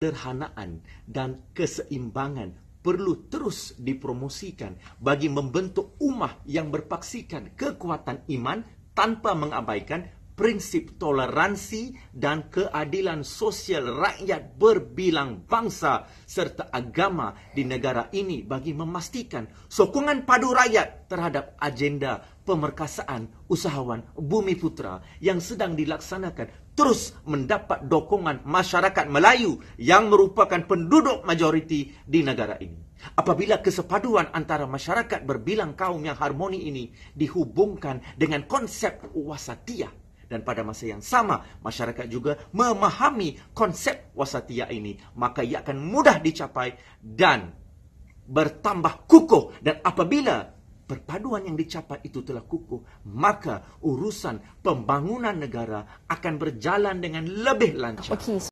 kesederhanaan dan keseimbangan perlu terus dipromosikan bagi membentuk umah yang berpaksikan kekuatan iman tanpa mengabaikan prinsip toleransi dan keadilan sosial rakyat berbilang bangsa serta agama di negara ini bagi memastikan sokongan padu rakyat terhadap agenda pemerkasaan usahawan Bumi Putra yang sedang dilaksanakan terus mendapat dokongan masyarakat Melayu yang merupakan penduduk majoriti di negara ini. Apabila kesepaduan antara masyarakat berbilang kaum yang harmoni ini dihubungkan dengan konsep wasatiyah dan pada masa yang sama masyarakat juga memahami konsep wasatiyah ini maka ia akan mudah dicapai dan bertambah kukuh dan apabila perpaduan yang dicapai itu telah kukuh maka urusan pembangunan negara akan berjalan dengan lebih lancar okay.